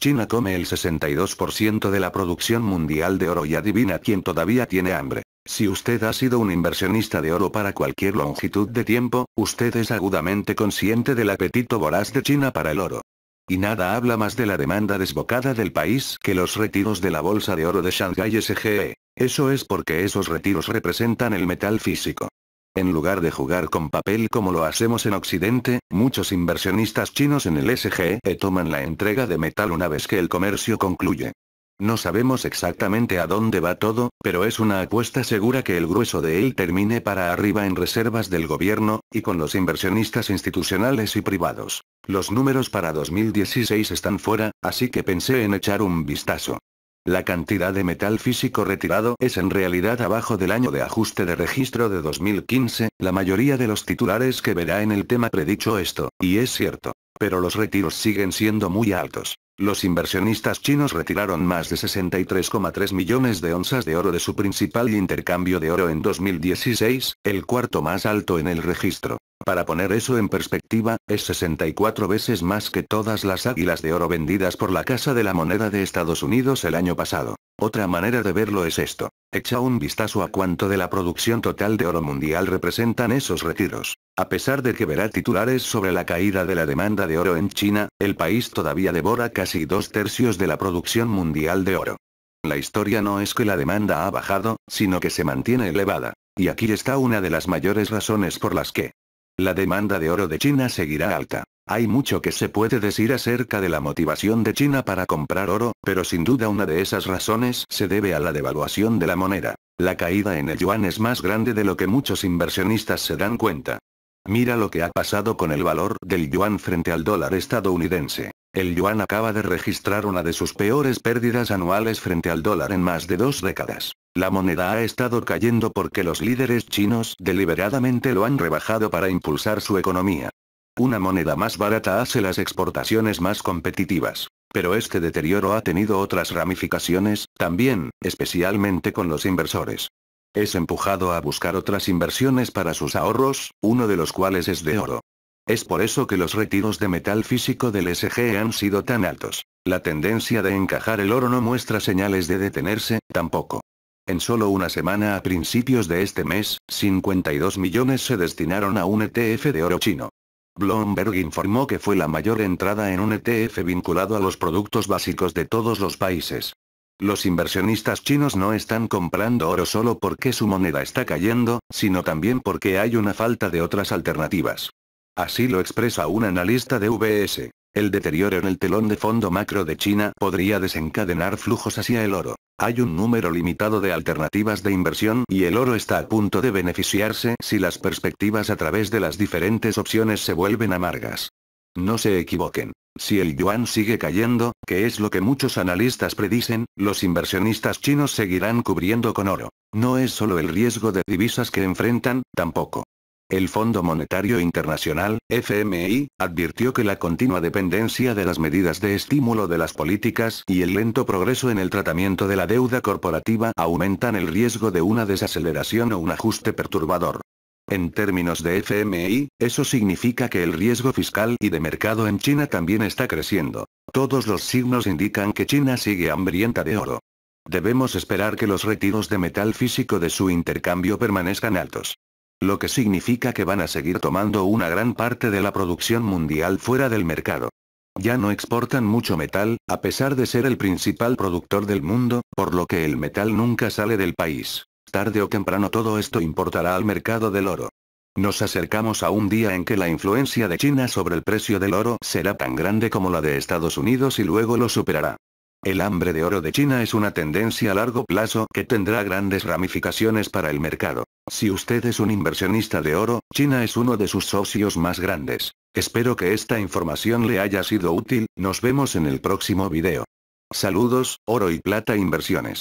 China come el 62% de la producción mundial de oro y adivina quién todavía tiene hambre. Si usted ha sido un inversionista de oro para cualquier longitud de tiempo, usted es agudamente consciente del apetito voraz de China para el oro. Y nada habla más de la demanda desbocada del país que los retiros de la Bolsa de Oro de Shanghai SGE. Eso es porque esos retiros representan el metal físico. En lugar de jugar con papel como lo hacemos en Occidente, muchos inversionistas chinos en el SGE toman la entrega de metal una vez que el comercio concluye. No sabemos exactamente a dónde va todo, pero es una apuesta segura que el grueso de él termine para arriba en reservas del gobierno, y con los inversionistas institucionales y privados. Los números para 2016 están fuera, así que pensé en echar un vistazo. La cantidad de metal físico retirado es en realidad abajo del año de ajuste de registro de 2015, la mayoría de los titulares que verá en el tema predicho esto, y es cierto. Pero los retiros siguen siendo muy altos. Los inversionistas chinos retiraron más de 63,3 millones de onzas de oro de su principal intercambio de oro en 2016, el cuarto más alto en el registro. Para poner eso en perspectiva, es 64 veces más que todas las águilas de oro vendidas por la Casa de la Moneda de Estados Unidos el año pasado. Otra manera de verlo es esto. Echa un vistazo a cuánto de la producción total de oro mundial representan esos retiros. A pesar de que verá titulares sobre la caída de la demanda de oro en China, el país todavía devora casi dos tercios de la producción mundial de oro. La historia no es que la demanda ha bajado, sino que se mantiene elevada. Y aquí está una de las mayores razones por las que la demanda de oro de China seguirá alta. Hay mucho que se puede decir acerca de la motivación de China para comprar oro, pero sin duda una de esas razones se debe a la devaluación de la moneda. La caída en el yuan es más grande de lo que muchos inversionistas se dan cuenta. Mira lo que ha pasado con el valor del yuan frente al dólar estadounidense. El yuan acaba de registrar una de sus peores pérdidas anuales frente al dólar en más de dos décadas. La moneda ha estado cayendo porque los líderes chinos deliberadamente lo han rebajado para impulsar su economía. Una moneda más barata hace las exportaciones más competitivas. Pero este deterioro ha tenido otras ramificaciones, también, especialmente con los inversores. Es empujado a buscar otras inversiones para sus ahorros, uno de los cuales es de oro. Es por eso que los retiros de metal físico del SG han sido tan altos. La tendencia de encajar el oro no muestra señales de detenerse, tampoco. En solo una semana a principios de este mes, 52 millones se destinaron a un ETF de oro chino. Bloomberg informó que fue la mayor entrada en un ETF vinculado a los productos básicos de todos los países. Los inversionistas chinos no están comprando oro solo porque su moneda está cayendo, sino también porque hay una falta de otras alternativas. Así lo expresa un analista de VS. El deterioro en el telón de fondo macro de China podría desencadenar flujos hacia el oro. Hay un número limitado de alternativas de inversión y el oro está a punto de beneficiarse si las perspectivas a través de las diferentes opciones se vuelven amargas. No se equivoquen. Si el yuan sigue cayendo, que es lo que muchos analistas predicen, los inversionistas chinos seguirán cubriendo con oro. No es solo el riesgo de divisas que enfrentan, tampoco. El Fondo Monetario Internacional, FMI, advirtió que la continua dependencia de las medidas de estímulo de las políticas y el lento progreso en el tratamiento de la deuda corporativa aumentan el riesgo de una desaceleración o un ajuste perturbador. En términos de FMI, eso significa que el riesgo fiscal y de mercado en China también está creciendo. Todos los signos indican que China sigue hambrienta de oro. Debemos esperar que los retiros de metal físico de su intercambio permanezcan altos lo que significa que van a seguir tomando una gran parte de la producción mundial fuera del mercado. Ya no exportan mucho metal, a pesar de ser el principal productor del mundo, por lo que el metal nunca sale del país. Tarde o temprano todo esto importará al mercado del oro. Nos acercamos a un día en que la influencia de China sobre el precio del oro será tan grande como la de Estados Unidos y luego lo superará. El hambre de oro de China es una tendencia a largo plazo que tendrá grandes ramificaciones para el mercado. Si usted es un inversionista de oro, China es uno de sus socios más grandes. Espero que esta información le haya sido útil, nos vemos en el próximo video. Saludos, Oro y Plata Inversiones.